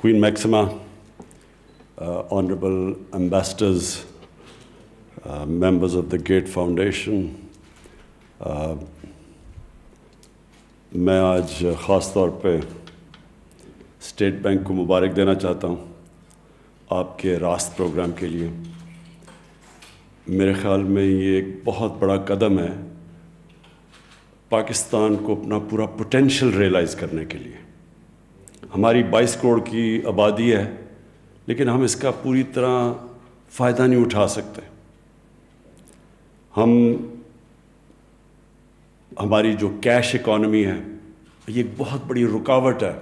Queen Maxima, uh, honorable ambassadors, uh, members of the Gate Foundation, uh, मैं आज ख़ास तौर पे स्टेट बैंक को मुबारक देना चाहता हूँ आपके रास्त प्रोग्राम के लिए मेरे ख़्याल में ये एक बहुत बड़ा कदम है पाकिस्तान को अपना पूरा पोटेंशियल रियलाइज़ करने के लिए हमारी 22 करोड़ की आबादी है लेकिन हम इसका पूरी तरह फ़ायदा नहीं उठा सकते हम हमारी जो कैश इकोनॉमी है ये एक बहुत बड़ी रुकावट है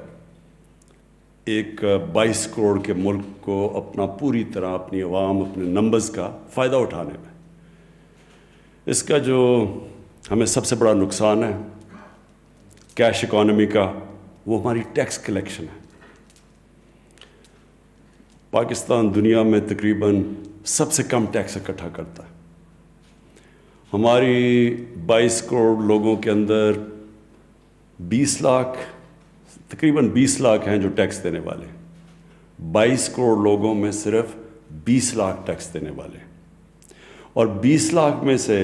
एक 22 करोड़ के मुल्क को अपना पूरी तरह अपनी आवाम अपने नंबर्स का फ़ायदा उठाने में इसका जो हमें सबसे बड़ा नुकसान है कैश इकोनॉमी का वो हमारी टैक्स कलेक्शन है पाकिस्तान दुनिया में तकरीबन सबसे कम टैक्स इकट्ठा करता है हमारी 22 करोड़ लोगों के अंदर 20 लाख तकरीबन 20 लाख हैं जो टैक्स देने वाले 22 करोड़ लोगों में सिर्फ 20 लाख टैक्स देने वाले और 20 लाख में से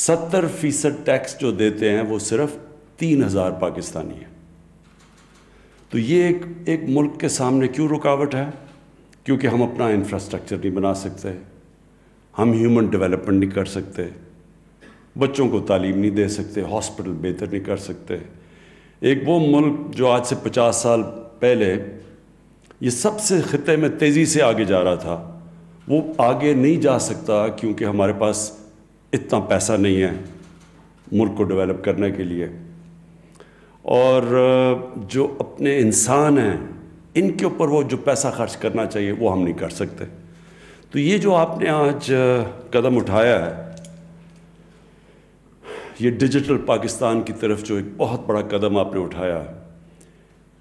70 फीसद टैक्स जो देते हैं वो सिर्फ तीन हज़ार पाकिस्तानी हैं तो ये एक एक मुल्क के सामने क्यों रुकावट है क्योंकि हम अपना इंफ्रास्ट्रक्चर नहीं बना सकते हम ह्यूमन डेवलपमेंट नहीं कर सकते बच्चों को तालीम नहीं दे सकते हॉस्पिटल बेहतर नहीं कर सकते एक वो मुल्क जो आज से 50 साल पहले ये सबसे ख़त्े में तेज़ी से आगे जा रहा था वो आगे नहीं जा सकता क्योंकि हमारे पास इतना पैसा नहीं है मुल्क को डेवलप करने के लिए और जो अपने इंसान हैं इनके ऊपर वो जो पैसा खर्च करना चाहिए वो हम नहीं कर सकते तो ये जो आपने आज कदम उठाया है ये डिजिटल पाकिस्तान की तरफ जो एक बहुत बड़ा कदम आपने उठाया है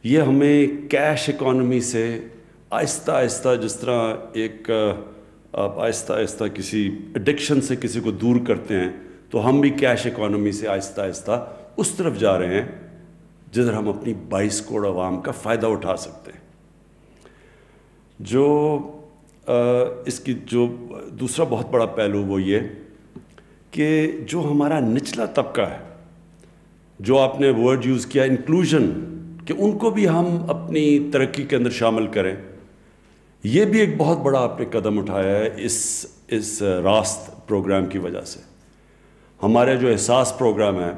ये हमें कैश इकोनॉमी से आहिस्ता आहिस्ता जिस तरह एक आप आहिस्ता आहिस्ता किसी एडिक्शन से किसी को दूर करते हैं तो हम भी कैश इकोनॉमी से आहिस्ता आहिस्ता उस तरफ जा रहे हैं जिधर हम अपनी बाईस करोड़ आवाम का फ़ायदा उठा सकते हैं जो आ, इसकी जो दूसरा बहुत बड़ा पहलू वो ये कि जो हमारा निचला तबका है जो आपने वर्ड यूज़ किया इंक्लूजन कि उनको भी हम अपनी तरक्की के अंदर शामिल करें ये भी एक बहुत बड़ा आपने कदम उठाया है इस इस रास्त प्रोग्राम की वजह से हमारे जो एहसास प्रोग्राम है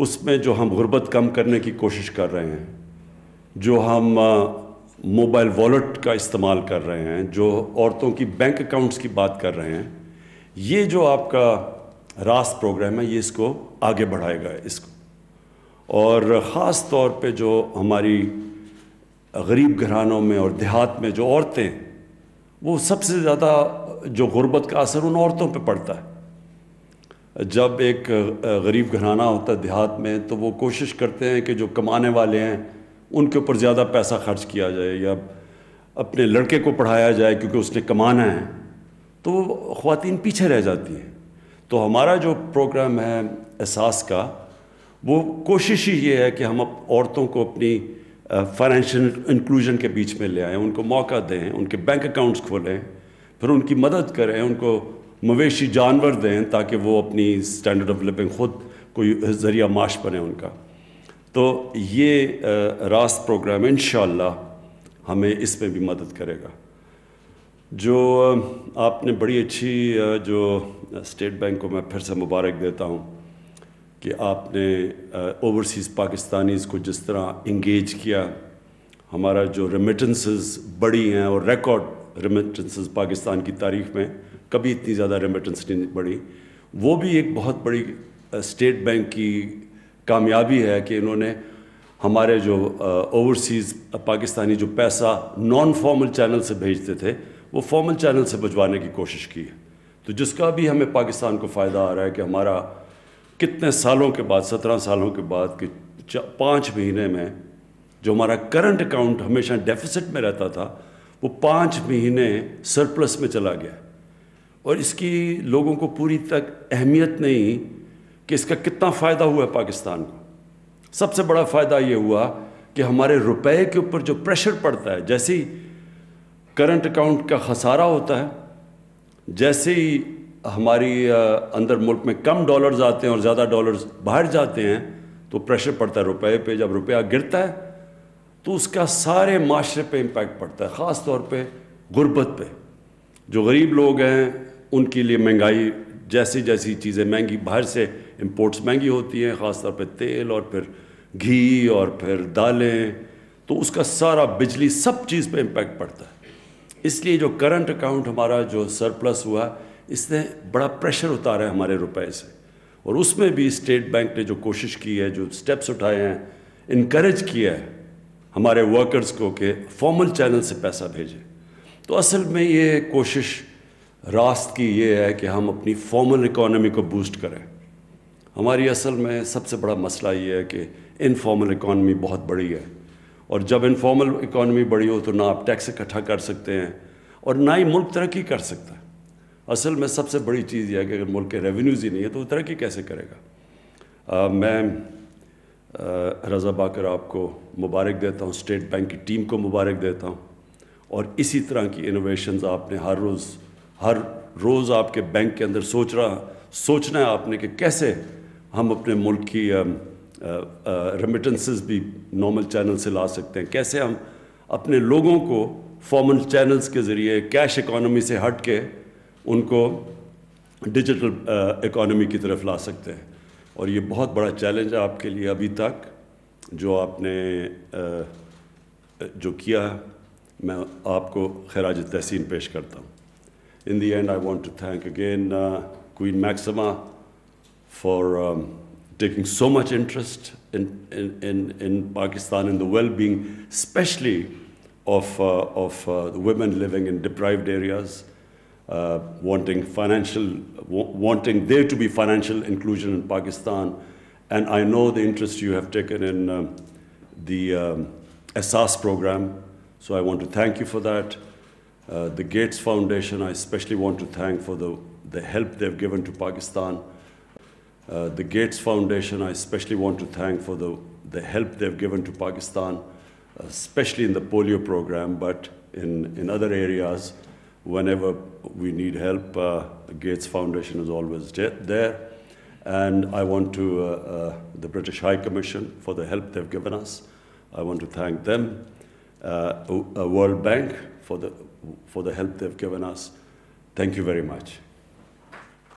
उसमें जो हम गुर्बत कम करने की कोशिश कर रहे हैं जो हम मोबाइल वॉलेट का इस्तेमाल कर रहे हैं जो औरतों की बैंक अकाउंट्स की बात कर रहे हैं ये जो आपका रास प्रोग्राम है ये इसको आगे बढ़ाएगा इसको और ख़ास तौर पे जो हमारी गरीब घरानों में और देहात में जो औरतें वो सबसे ज़्यादा जो गुर्बत का असर उन औरतों पे पड़ता है जब एक गरीब घराना होता है देहात में तो वो कोशिश करते हैं कि जो कमाने वाले हैं उनके ऊपर ज़्यादा पैसा खर्च किया जाए या अपने लड़के को पढ़ाया जाए क्योंकि उसने कमाना है तो खातन पीछे रह जाती हैं तो हमारा जो प्रोग्राम है एहसास का वो कोशिश ही ये है कि हम अप औरतों को अपनी फाइनेंशियल इंक्लूजन के बीच में ले आएँ उनको मौका दें उनके बैंक अकाउंट्स खोलें फिर उनकी मदद करें उनको मवेशी जानवर दें ताकि वो अपनी स्टैंडर्ड ऑफ लिविंग ख़ुद कोई ज़रिया माश बने उनका तो ये रास प्रोग्राम इन हमें इसमें भी मदद करेगा जो आपने बड़ी अच्छी जो स्टेट बैंक को मैं फिर से मुबारक देता हूँ कि आपने ओवरसीज़ पाकिस्तानीज़ को जिस तरह इंगेज किया हमारा जो रेमिटेंसेस बड़ी हैं और रिकॉर्ड रेमिटेंसेस पाकिस्तान की तारीख में कभी इतनी ज़्यादा रेमिटेंस नहीं बढ़ी वो भी एक बहुत बड़ी स्टेट बैंक की कामयाबी है कि इन्होंने हमारे जो ओवरसीज़ पाकिस्तानी जो पैसा नॉन फॉर्मल चैनल से भेजते थे वो फॉर्मल चैनल से भिजवाने की कोशिश की है तो जिसका भी हमें पाकिस्तान को फ़ायदा आ रहा है कि हमारा कितने सालों के बाद सत्रह सालों के बाद कि पाँच महीने में जो हमारा करंट अकाउंट हमेशा डेफिसिट में रहता था वो पाँच महीने सरप्लस में चला गया और इसकी लोगों को पूरी तक अहमियत नहीं कि इसका कितना फ़ायदा हुआ है पाकिस्तान को सबसे बड़ा फ़ायदा ये हुआ कि हमारे रुपए के ऊपर जो प्रेशर पड़ता है जैसे ही करंट अकाउंट का खसारा होता है जैसे ही हमारी अंदर मुल्क में कम डॉलर्स आते हैं और ज़्यादा डॉलर्स बाहर जाते हैं तो प्रेशर पड़ता है रुपए पे जब रुपया गिरता है तो उसका सारे माशरे पे इम्पैक्ट पड़ता है ख़ास तौर पे गुर्बत पे जो गरीब लोग हैं उनके लिए महंगाई जैसी जैसी चीज़ें महंगी बाहर से इम्पोर्ट्स महंगी होती हैं ख़ास तौर पे तेल और फिर घी और फिर दालें तो उसका सारा बिजली सब चीज़ पे इम्पैक्ट पड़ता है इसलिए जो करंट अकाउंट हमारा जो सरप्लस हुआ इसने बड़ा प्रेशर उतारा है हमारे रुपए से और उसमें भी स्टेट बैंक ने जो कोशिश की है जो स्टेप्स उठाए हैं इनक्रेज किया है हमारे वर्कर्स को के फॉर्मल चैनल से पैसा भेजें तो असल में ये कोशिश रास्त की ये है कि हम अपनी फॉर्मल इकोनॉमी को बूस्ट करें हमारी असल में सबसे बड़ा मसला ये है कि इनफॉर्मल इकॉनमी बहुत बड़ी है और जब इनफॉर्मल इकॉनमी बड़ी हो तो ना आप टैक्स इकट्ठा कर सकते हैं और ना ही मुल्क तरक्की कर सकता है असल में सबसे बड़ी चीज़ यह है कि अगर मुल्क के रेवेन्यूज़ ही नहीं है तो वो तरक्की कैसे करेगा आ, मैं रज़ा बाकर आपको मुबारक देता हूँ स्टेट बैंक की टीम को मुबारक देता हूँ और इसी तरह की इनोवेशन आपने हर रोज़ हर रोज़ आपके बैंक के अंदर सोच रहा सोचना है आपने कि कैसे हम अपने मुल्क की रेमिटेंसेस भी नॉर्मल चैनल से ला सकते हैं कैसे हम अपने लोगों को फॉर्मल चैनल्स के ज़रिए कैश इकोनॉमी से हट के उनको डिजिटल इकोनॉमी की तरफ ला सकते हैं और ये बहुत बड़ा चैलेंज है आपके लिए अभी तक जो आपने जो किया है मैं आपको खराज तहसीन पेश करता हूँ in the end I want to thank again Queen Maxima for taking so much interest in Pakistan in the well being specially of of women living in deprived areas uh, wanting financial, wanting there to be financial inclusion in Pakistan. And I know the interest you have taken in um, the um, SAS program, so I want to thank you for that. Uh, the Gates Foundation, I especially want to thank for the, the help they've given to Pakistan. Uh, the Gates Foundation, I especially want to thank for the, the help they've given to Pakistan, especially in the polio program, but in, in other areas whenever we need help, uh, Gates Foundation is always there. And I want to, uh, uh, the British High Commission for the help they've given us. I want to thank them. Uh, World Bank for the, for the help they've given us. Thank you very much.